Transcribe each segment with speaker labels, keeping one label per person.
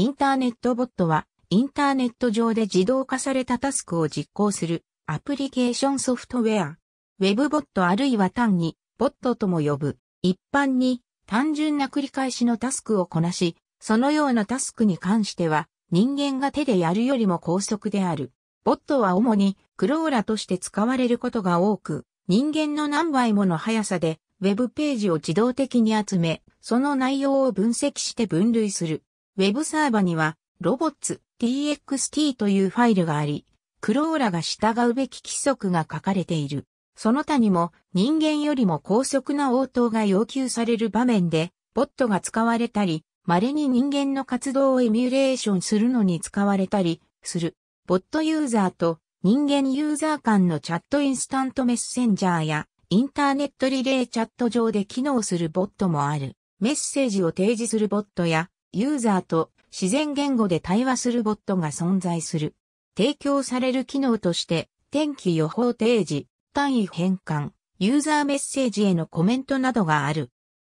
Speaker 1: インターネットボットは、インターネット上で自動化されたタスクを実行するアプリケーションソフトウェア。ウェブボットあるいは単に、ボットとも呼ぶ。一般に、単純な繰り返しのタスクをこなし、そのようなタスクに関しては、人間が手でやるよりも高速である。ボットは主に、クローラとして使われることが多く、人間の何倍もの速さで、ウェブページを自動的に集め、その内容を分析して分類する。ウェブサーバには、ロボッツ t x t というファイルがあり、クローラが従うべき規則が書かれている。その他にも人間よりも高速な応答が要求される場面で、ボットが使われたり、稀に人間の活動をエミュレーションするのに使われたりする。ボットユーザーと人間ユーザー間のチャットインスタントメッセンジャーやインターネットリレーチャット上で機能するボットもある。メッセージを提示するボットやユーザーと自然言語で対話するボットが存在する。提供される機能として、天気予報提示、単位変換、ユーザーメッセージへのコメントなどがある。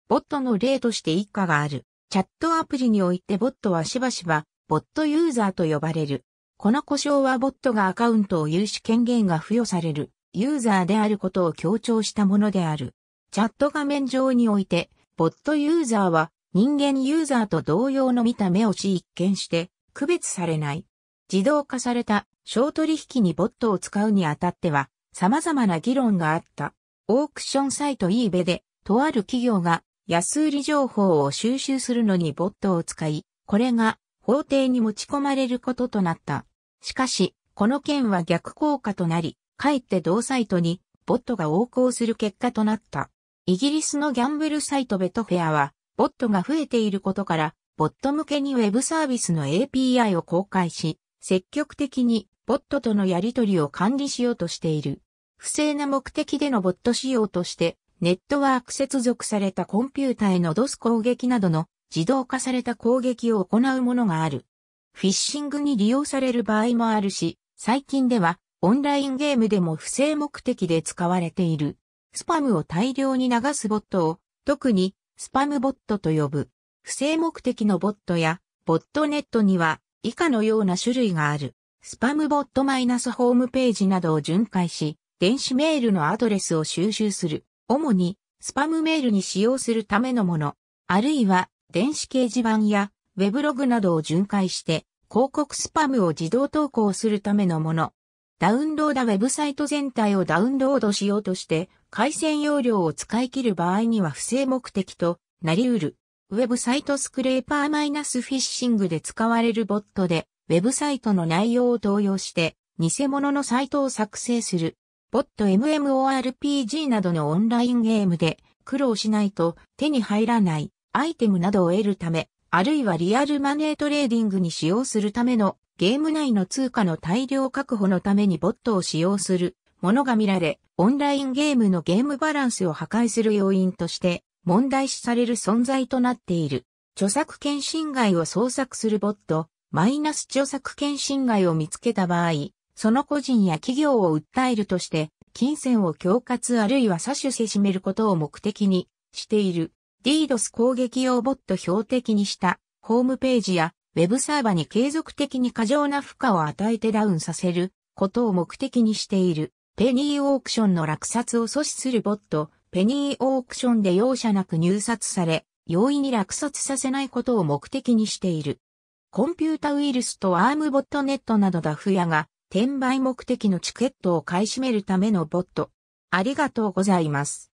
Speaker 1: ボットの例として以下がある。チャットアプリにおいてボットはしばしば、ボットユーザーと呼ばれる。この故障はボットがアカウントを有し権限が付与される、ユーザーであることを強調したものである。チャット画面上において、ボットユーザーは人間ユーザーと同様の見た目をし一見して区別されない。自動化された小取引にボットを使うにあたっては様々な議論があった。オークションサイト eBay でとある企業が安売り情報を収集するのにボットを使い、これが法廷に持ち込まれることとなった。しかし、この件は逆効果となり、かえって同サイトにボットが横行する結果となった。イギリスのギャンブルサイトベトフェアは、ボットが増えていることから、ボット向けにウェブサービスの API を公開し、積極的にボットとのやり取りを管理しようとしている。不正な目的でのボット使用として、ネットワーク接続されたコンピュータへの DOS 攻撃などの自動化された攻撃を行うものがある。フィッシングに利用される場合もあるし、最近ではオンラインゲームでも不正目的で使われている。スパムを大量に流すボットを、特にスパムボットと呼ぶ。不正目的のボットや、ボットネットには、以下のような種類がある。スパムボットマイナスホームページなどを巡回し、電子メールのアドレスを収集する。主に、スパムメールに使用するためのもの。あるいは、電子掲示板や、ウェブログなどを巡回して、広告スパムを自動投稿するためのもの。ダウンロードウェブサイト全体をダウンロードしようとして、回線容量を使い切る場合には不正目的となり得る。ウェブサイトスクレーパーマイナスフィッシングで使われるボットで、ウェブサイトの内容を動用して、偽物のサイトを作成する。ボット MMORPG などのオンラインゲームで苦労しないと手に入らないアイテムなどを得るため、あるいはリアルマネートレーディングに使用するためのゲーム内の通貨の大量確保のためにボットを使用するものが見られ、オンラインゲームのゲームバランスを破壊する要因として問題視される存在となっている。著作権侵害を捜索するボット、マイナス著作権侵害を見つけた場合、その個人や企業を訴えるとして、金銭を恐喝あるいは詐取せしめることを目的にしている。DDoS 攻撃用ボット標的にしたホームページやウェブサーバに継続的に過剰な負荷を与えてダウンさせることを目的にしている。ペニーオークションの落札を阻止するボット、ペニーオークションで容赦なく入札され、容易に落札させないことを目的にしている。コンピュータウイルスとアームボットネットなどダフ屋が転売目的のチケットを買い占めるためのボット。ありがとうございます。